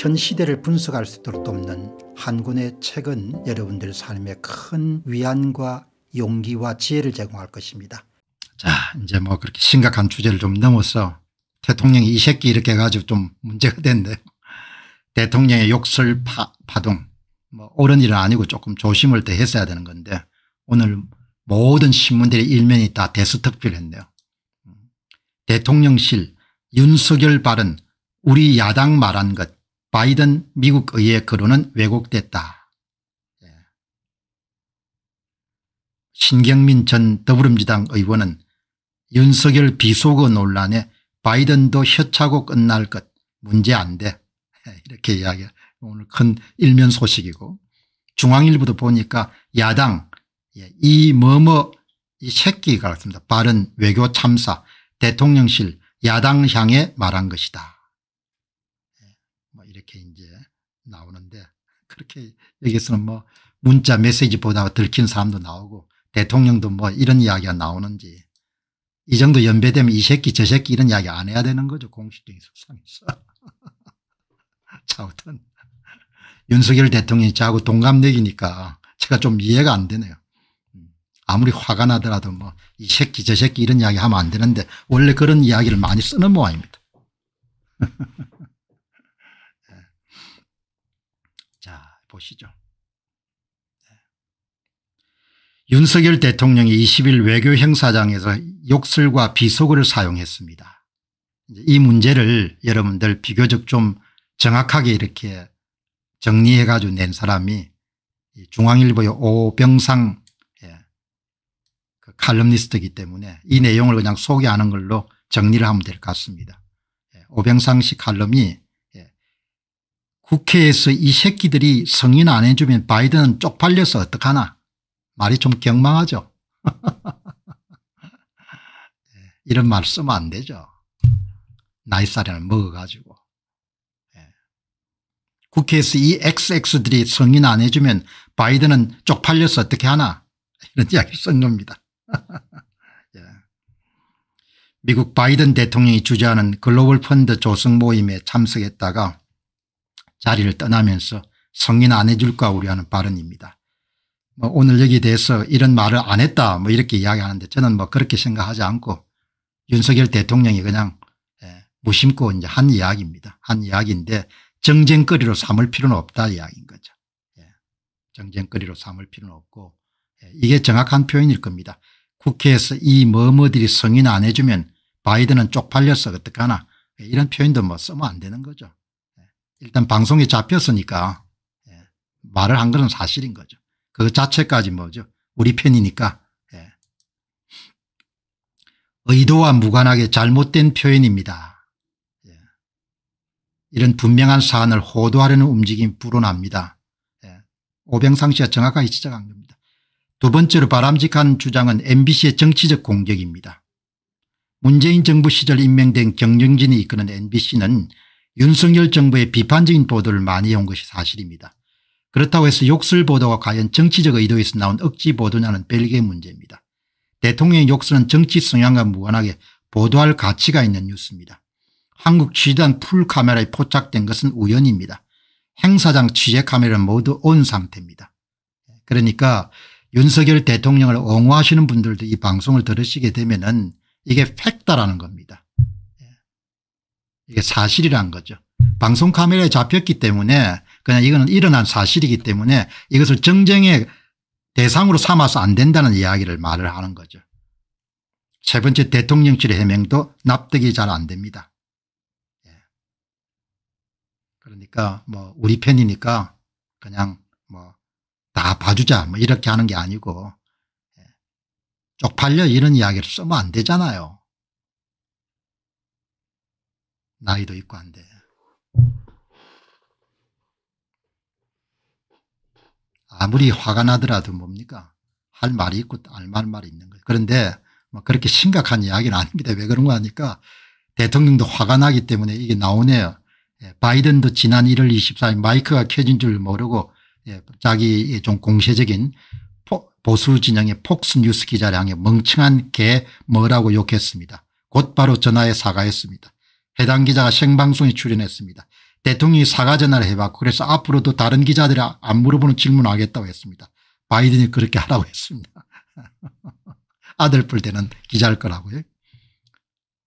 현 시대를 분석할 수 있도록 돕는 한 권의 책은 여러분들 삶에 큰 위안과 용기와 지혜를 제공할 것입니다. 자 이제 뭐 그렇게 심각한 주제를 좀 넘어서 대통령이 이 새끼 이렇게 해가지고 좀 문제가 됐네요. 대통령의 욕설 파, 파동 뭐 옳은 일은 아니고 조금 조심을 더 했어야 되는 건데 오늘 모든 신문들의 일면이 다 대수특필했네요. 대통령실 윤석열 발언 우리 야당 말한 것 바이든 미국 의회 거론은 왜곡됐다. 예. 신경민 전 더불어민주당 의원은 윤석열 비속어 논란에 바이든도 협차고 끝날 것 문제 안 돼. 이렇게 이야기 오늘 큰 일면 소식이고 중앙일보도 보니까 야당 예, 이 뭐뭐 이 새끼가 습니다 바른 외교 참사 대통령실 야당 향해 말한 것이다. 이렇게 이제 나오는데 그렇게 여기서는 뭐 문자 메시지보다 들킨 사람도 나오고 대통령도 뭐 이런 이야기가 나오는지 이 정도 연배되면 이 새끼 저 새끼 이런 이야기 안 해야 되는 거죠 공식적인 속상에서 자아튼 윤석열 대통령이 저하고 동갑내기니까 제가 좀 이해가 안 되네요 음. 아무리 화가 나더라도 뭐 이 새끼 저 새끼 이런 이야기 하면 안 되는데 원래 그런 이야기를 많이 쓰는 모양입니다 보시죠. 윤석열 대통령이 20일 외교 행사장에서 욕설과 비속어를 사용했습니다. 이 문제를 여러분들 비교적 좀 정확하게 이렇게 정리해 가지고 낸 사람이 중앙일보의 오병상 예, 그 칼럼니스트이기 때문에 이 내용을 그냥 소개하는 걸로 정리를 하면 될 것 같습니다. 예, 오병상 씨 칼럼이 국회에서 이 새끼들이 성인안 해주면 바이든은 쪽팔려서 어떡하나 말이 좀 경망하죠. 이런 말 쓰면 안 되죠. 나이살이나 먹어가지고. 예. 국회에서 이 XX들이 성인안 해주면 바이든은 쪽팔려서 어떻게 하나 이런 이야기를 쓴 겁니다. 예. 미국 바이든 대통령이 주재하는 글로벌 펀드 조성 모임에 참석했다가 자리를 떠나면서 성인 안 해줄까 우려하는 발언입니다. 뭐 오늘 여기 대해서 이런 말을 안 했다 뭐 이렇게 이야기하는데 저는 뭐 그렇게 생각하지 않고 윤석열 대통령이 그냥 예, 무심코 이제 한 이야기입니다. 한 이야기인데 정쟁거리로 삼을 필요는 없다 이야기인 거죠. 예, 정쟁거리로 삼을 필요는 없고 예, 이게 정확한 표현일 겁니다. 국회에서 이 뭐뭐들이 성인 안 해주면 바이든은 쪽팔려서 어떡하나 이런 표현도 뭐 쓰면 안 되는 거죠. 일단 방송에 잡혔으니까 예, 말을 한 것은 사실인 거죠. 그 자체까지 뭐죠. 우리 편이니까. 예. 의도와 무관하게 잘못된 표현입니다. 예. 이런 분명한 사안을 호도하려는 움직임이 불어납니다. 오병상 씨가 정확하게 지적한 겁니다. 두 번째로 바람직한 주장은 mbc의 정치적 공격입니다. 문재인 정부 시절 임명된 경영진이 이끄는 mbc는 윤석열 정부의 비판적인 보도를 많이 해온 것이 사실입니다. 그렇다고 해서 욕설 보도가 과연 정치적 의도에서 나온 억지 보도냐는 별개의 문제입니다. 대통령의 욕설은 정치 성향과 무관하게 보도할 가치가 있는 뉴스입니다. 한국 취재단 풀카메라에 포착된 것은 우연입니다. 행사장 취재 카메라 모두 온 상태입니다. 그러니까 윤석열 대통령을 옹호하시는 분들도 이 방송을 들으시게 되면 은 이게 팩다라는 겁니다. 이게 사실이란 거죠. 방송 카메라에 잡혔기 때문에 그냥 이거는 일어난 사실이기 때문에 이것을 정쟁의 대상으로 삼아서 안 된다는 이야기를 말을 하는 거죠. 세 번째 대통령실 해명도 납득이 잘 안 됩니다. 예. 그러니까 뭐 우리 편이니까 그냥 뭐 다 봐주자 뭐 이렇게 하는 게 아니고 예. 쪽팔려 이런 이야기를 쓰면 안 되잖아요. 나이도 있고 한데 아무리 화가 나더라도 뭡니까 할 말이 있고 알말 말이 있는 거예요. 그런데 뭐 그렇게 심각한 이야기는 아닙니다. 왜 그런 거 하니까 대통령도 화가 나기 때문에 이게 나오네요. 예, 바이든도 지난 1월 24일 마이크가 켜진 줄 모르고 예, 자기 좀 공세적인 보수 진영의 폭스뉴스 기자량에 멍청한 개 뭐라고 욕했습니다. 곧바로 전화해 사과했습니다. 해당 기자가 생방송에 출연했습니다. 대통령이 사과 전화를 해봤고 그래서 앞으로도 다른 기자들이 안 물어보는 질문 하겠다고 했습니다. 바이든이 그렇게 하라고 했습니다. 아들 뿔 때는 기자일 거라고요.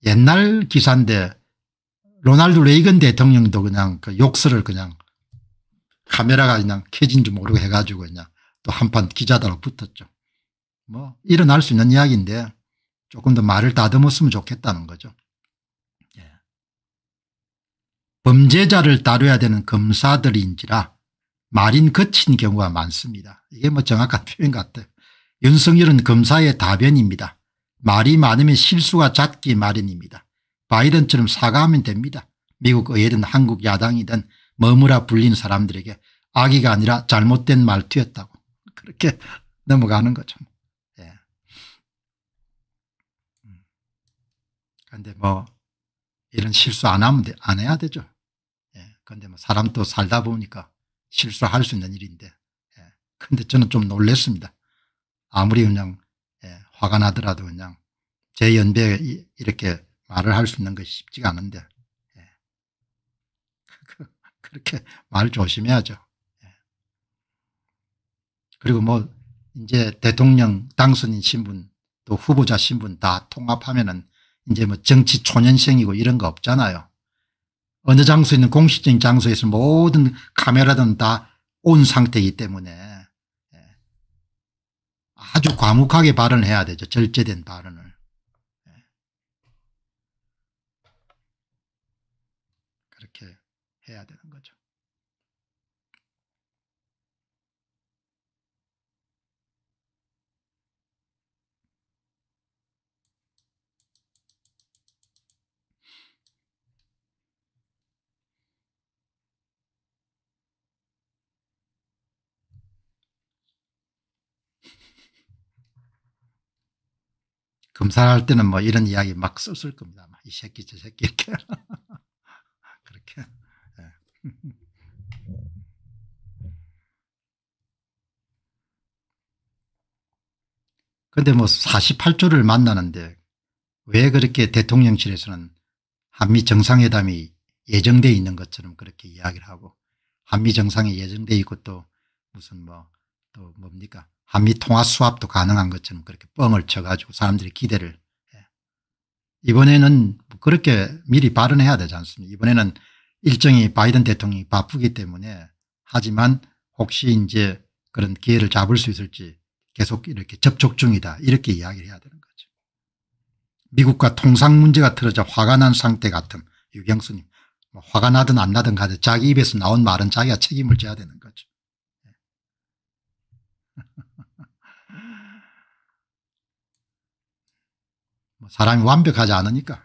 옛날 기사인데 로날드 레이건 대통령도 그냥 그 욕설을 그냥 카메라가 그냥 켜진 줄 모르고 해가지고 그냥 또 한판 기자다로 붙었죠. 뭐 일어날 수 있는 이야기인데 조금 더 말을 다듬었으면 좋겠다는 거죠. 범죄자를 다뤄야 되는 검사들인지라 말인 거친 경우가 많습니다. 이게 뭐 정확한 표현 같아요. 윤석열은 검사의 다변입니다. 말이 많으면 실수가 잦기 마련입니다. 바이든처럼 사과하면 됩니다. 미국 의회든 한국 야당이든 머무라 불린 사람들에게 악의가 아니라 잘못된 말투였다고 그렇게 넘어가는 거죠. 예. 음. 그데뭐 이런 실수 안 하면 돼, 안 해야 되죠. 근데 그러니까 뭐 사람 도 살다 보니까 실수할 수 있는 일인데. 예. 근데 저는 좀 놀랬습니다. 아무리 그냥 예, 화가 나더라도 그냥 제 연배에 이렇게 말을 할 수 있는 것이 쉽지가 않은데 예. 그렇게 말 조심해야죠. 예. 그리고 뭐 이제 대통령 당선인 신분 또 후보자 신분 다 통합하면은 이제 뭐 정치 초년생이고 이런 거 없잖아요. 어느 장소에 있는 공식적인 장소에서 모든 카메라든 다 온 상태이기 때문에 예. 아주 과묵하게 발언을 해야 되죠. 절제된 발언을. 예. 그렇게 해야 되는 거죠. 검사할 때는 뭐 이런 이야기 막 썼을 겁니다. 이 새끼 저 새끼 이렇게 그렇게 예. 근데 뭐 48조를 만나는데 왜 그렇게 대통령실에서는 한미 정상회담이 예정돼 있는 것처럼 그렇게 이야기를 하고 한미 정상이 예정돼 있고 또 무슨 뭐 또 뭡니까 한미 통화 수합도 가능한 것처럼 그렇게 뻥을 쳐가지고 사람들이 기대를 해. 이번에는 뭐 그렇게 미리 발언해야 되지 않습니까 이번에는 일정이 바이든 대통령이 바쁘기 때문에 하지만 혹시 이제 그런 기회를 잡을 수 있을지 계속 이렇게 접촉 중이다 이렇게 이야기를 해야 되는 거죠. 미국과 통상 문제가 틀어져 화가 난 상태 같은 유경수님 뭐 화가 나든 안 나든 가든 자기 입에서 나온 말은 자기가 책임을 져야 되는 거죠. 뭐 사람이 완벽하지 않으니까.